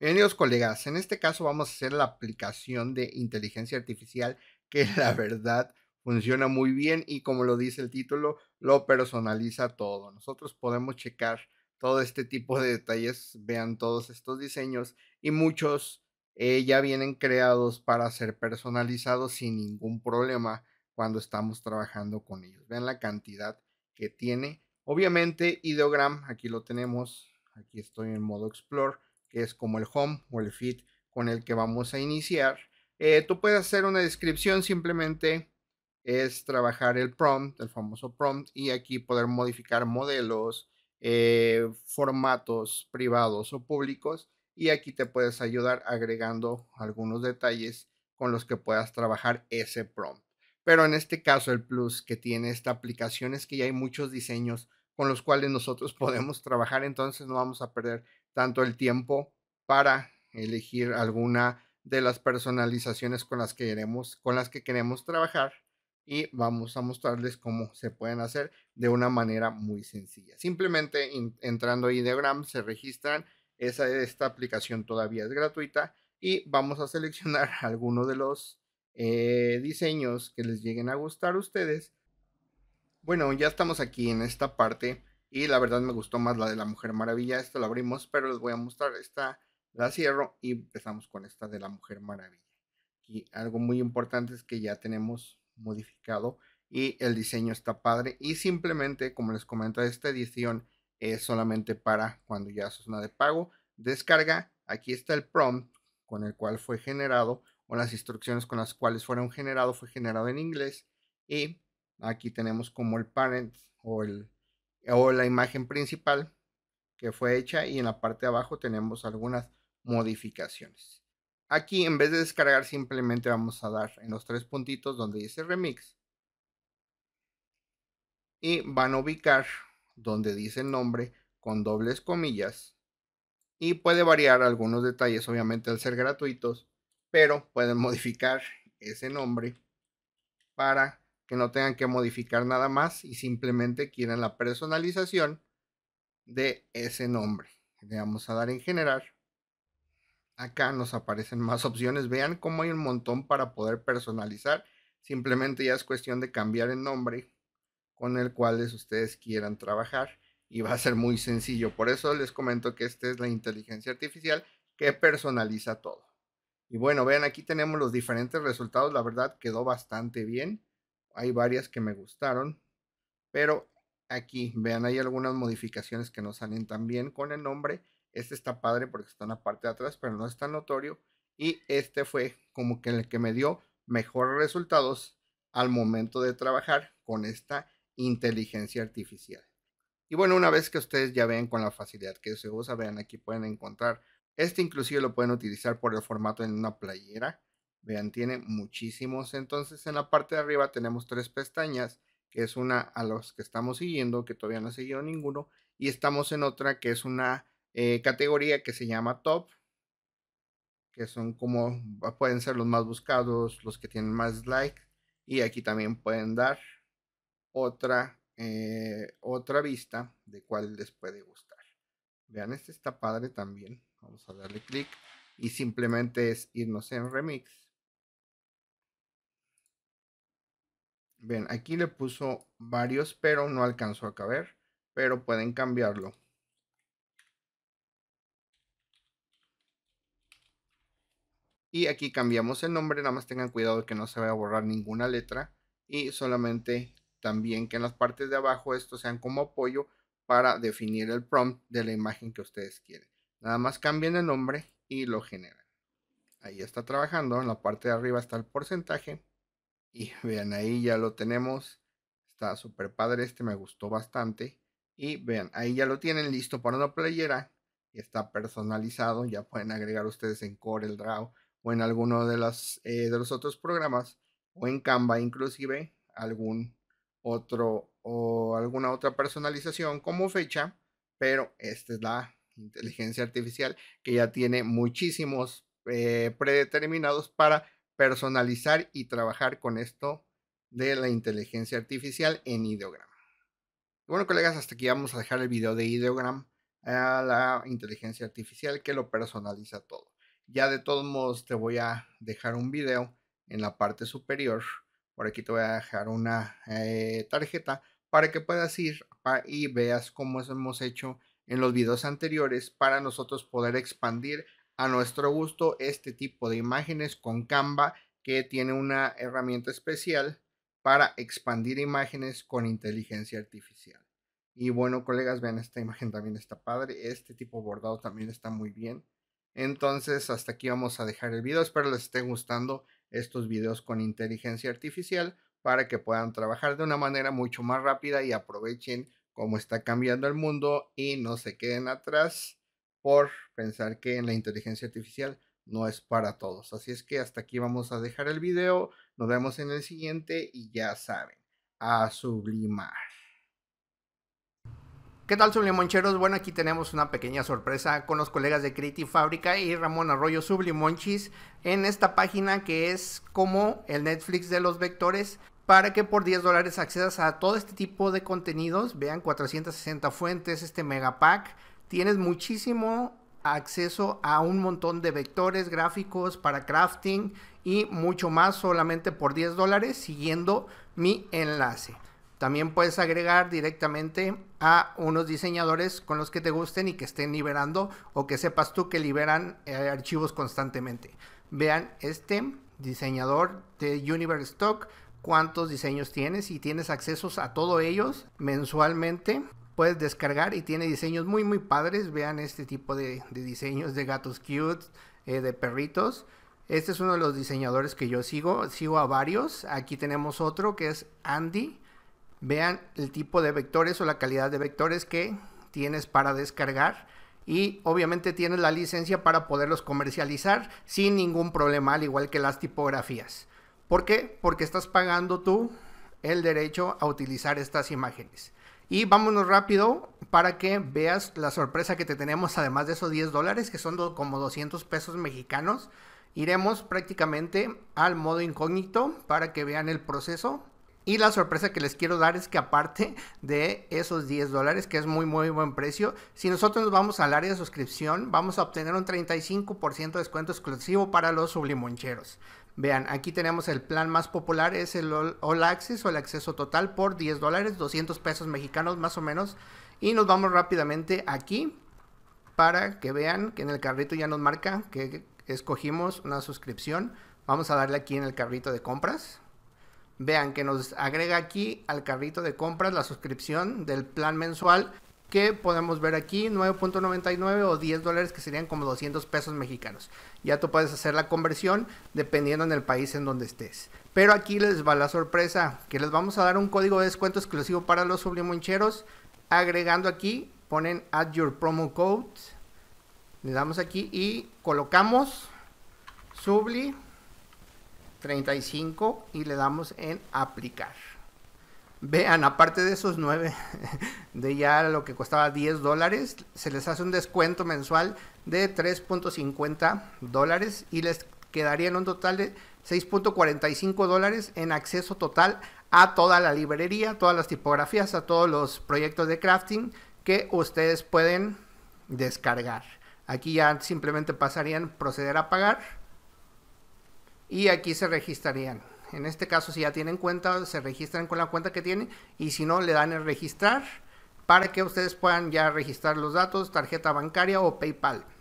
Bienvenidos colegas, en este caso vamos a hacer la aplicación de inteligencia artificial que la verdad funciona muy bien y como lo dice el título, lo personaliza todo. Nosotros podemos checar todo este tipo de detalles, vean todos estos diseños y muchos eh, ya vienen creados para ser personalizados sin ningún problema cuando estamos trabajando con ellos. Vean la cantidad que tiene. Obviamente, ideogram, aquí lo tenemos, aquí estoy en modo explore que es como el home o el Fit con el que vamos a iniciar. Eh, tú puedes hacer una descripción, simplemente es trabajar el prompt, el famoso prompt, y aquí poder modificar modelos, eh, formatos privados o públicos. Y aquí te puedes ayudar agregando algunos detalles con los que puedas trabajar ese prompt. Pero en este caso el plus que tiene esta aplicación es que ya hay muchos diseños con los cuales nosotros podemos trabajar, entonces no vamos a perder tanto el tiempo para elegir alguna de las personalizaciones con las que queremos, con las que queremos trabajar y vamos a mostrarles cómo se pueden hacer de una manera muy sencilla. Simplemente entrando a Ideogram se registran, esa, esta aplicación todavía es gratuita y vamos a seleccionar alguno de los eh, diseños que les lleguen a gustar a ustedes. Bueno, ya estamos aquí en esta parte y la verdad me gustó más la de la Mujer Maravilla. Esto lo abrimos, pero les voy a mostrar. Esta la cierro y empezamos con esta de la Mujer Maravilla. Y algo muy importante es que ya tenemos modificado y el diseño está padre. Y simplemente, como les comento, esta edición es solamente para cuando ya es una de pago. Descarga, aquí está el prompt con el cual fue generado o las instrucciones con las cuales fueron generado, fue generado en inglés. Y aquí tenemos como el parent o el o la imagen principal que fue hecha y en la parte de abajo tenemos algunas modificaciones. Aquí en vez de descargar simplemente vamos a dar en los tres puntitos donde dice remix y van a ubicar donde dice el nombre con dobles comillas y puede variar algunos detalles obviamente al ser gratuitos pero pueden modificar ese nombre para que no tengan que modificar nada más y simplemente quieran la personalización de ese nombre. Le vamos a dar en generar. Acá nos aparecen más opciones. Vean cómo hay un montón para poder personalizar. Simplemente ya es cuestión de cambiar el nombre con el cual ustedes quieran trabajar y va a ser muy sencillo. Por eso les comento que esta es la inteligencia artificial que personaliza todo. Y bueno, vean, aquí tenemos los diferentes resultados. La verdad quedó bastante bien. Hay varias que me gustaron, pero aquí, vean, hay algunas modificaciones que no salen tan bien con el nombre. Este está padre porque está en la parte de atrás, pero no es tan notorio. Y este fue como que el que me dio mejores resultados al momento de trabajar con esta inteligencia artificial. Y bueno, una vez que ustedes ya vean con la facilidad que se usa, vean aquí pueden encontrar, este inclusive lo pueden utilizar por el formato en una playera, Vean, tiene muchísimos. Entonces en la parte de arriba tenemos tres pestañas, que es una a los que estamos siguiendo, que todavía no ha seguido ninguno, y estamos en otra que es una eh, categoría que se llama top, que son como ah, pueden ser los más buscados, los que tienen más like y aquí también pueden dar otra, eh, otra vista de cuál les puede gustar. Vean, este está padre también. Vamos a darle clic y simplemente es irnos en remix Bien, aquí le puso varios, pero no alcanzó a caber, pero pueden cambiarlo. Y aquí cambiamos el nombre, nada más tengan cuidado que no se vaya a borrar ninguna letra y solamente también que en las partes de abajo esto sean como apoyo para definir el prompt de la imagen que ustedes quieren. Nada más cambien el nombre y lo generan. Ahí está trabajando, en la parte de arriba está el porcentaje y vean, ahí ya lo tenemos. Está súper padre, este me gustó bastante. Y vean, ahí ya lo tienen listo para una playera. Está personalizado, ya pueden agregar ustedes en Corel Draw o en alguno de, los eh, de los otros programas o en Canva inclusive algún otro o alguna otra personalización como fecha, pero esta es la inteligencia artificial que ya tiene muchísimos eh, predeterminados para personalizar y trabajar con esto de la inteligencia artificial en ideogram. Bueno, colegas, hasta aquí vamos a dejar el video de ideogram a la inteligencia artificial que lo personaliza todo. Ya de todos modos te voy a dejar un video en la parte superior. Por aquí te voy a dejar una eh, tarjeta para que puedas ir y veas cómo hemos hecho en los videos anteriores para nosotros poder expandir a nuestro gusto este tipo de imágenes con Canva que tiene una herramienta especial para expandir imágenes con inteligencia artificial. Y bueno, colegas, vean, esta imagen también está padre. Este tipo bordado también está muy bien. Entonces, hasta aquí vamos a dejar el video. Espero les estén gustando estos videos con inteligencia artificial para que puedan trabajar de una manera mucho más rápida y aprovechen cómo está cambiando el mundo y no se queden atrás por pensar que en la inteligencia artificial no es para todos. Así es que hasta aquí vamos a dejar el video. Nos vemos en el siguiente y ya saben, a sublimar. ¿Qué tal sublimoncheros? Bueno, aquí tenemos una pequeña sorpresa con los colegas de Creative Fábrica y Ramón Arroyo Sublimonchis en esta página que es como el Netflix de los vectores para que por 10 dólares accedas a todo este tipo de contenidos. Vean 460 fuentes, este megapack tienes muchísimo acceso a un montón de vectores gráficos para crafting y mucho más solamente por 10 dólares siguiendo mi enlace. También puedes agregar directamente a unos diseñadores con los que te gusten y que estén liberando o que sepas tú que liberan eh, archivos constantemente. Vean este diseñador de Universe Stock, cuántos diseños tienes y tienes accesos a todos ellos mensualmente puedes descargar y tiene diseños muy, muy padres. Vean este tipo de, diseños de gatos cute, eh, de perritos. Este es uno de los diseñadores que yo sigo. Sigo a varios. Aquí tenemos otro que es Andy. Vean el tipo de vectores o la calidad de vectores que tienes para descargar y obviamente tienes la licencia para poderlos comercializar sin ningún problema, al igual que las tipografías. ¿Por qué? Porque estás pagando tú el derecho a utilizar estas imágenes. Y vámonos rápido para que veas la sorpresa que te tenemos, además de esos 10 dólares, que son como 200 pesos mexicanos. Iremos prácticamente al modo incógnito para que vean el proceso. Y la sorpresa que les quiero dar es que aparte de esos 10 dólares, que es muy muy buen precio, si nosotros nos vamos al área de suscripción, vamos a obtener un 35% de descuento exclusivo para los sublimoncheros. Vean, aquí tenemos el plan más popular, es el All, Access o el acceso total por 10 dólares, 200 pesos mexicanos más o menos. Y nos vamos rápidamente aquí para que vean que en el carrito ya nos marca que escogimos una suscripción. Vamos a darle aquí en el carrito de compras. Vean que nos agrega aquí al carrito de compras la suscripción del plan mensual que podemos ver aquí 9.99 o 10 dólares que serían como 200 pesos mexicanos. Ya tú puedes hacer la conversión dependiendo en el país en donde estés. Pero aquí les va la sorpresa, que les vamos a dar un código de descuento exclusivo para los sublimoncheros. Agregando aquí, ponen add your promo code. Le damos aquí y colocamos subli 35 y le damos en aplicar. Vean, aparte de esos 9, de ya lo que costaba 10 dólares, se les hace un descuento mensual de 3.50 dólares y les quedarían un total de 6.45 dólares en acceso total a toda la librería, todas las tipografías, a todos los proyectos de crafting que ustedes pueden descargar. Aquí ya simplemente pasarían proceder a pagar y aquí se registrarían. En este caso, si ya tienen cuenta, se registran con la cuenta que tienen y si no, le dan en registrar para que ustedes puedan ya registrar los datos, tarjeta bancaria o PayPal.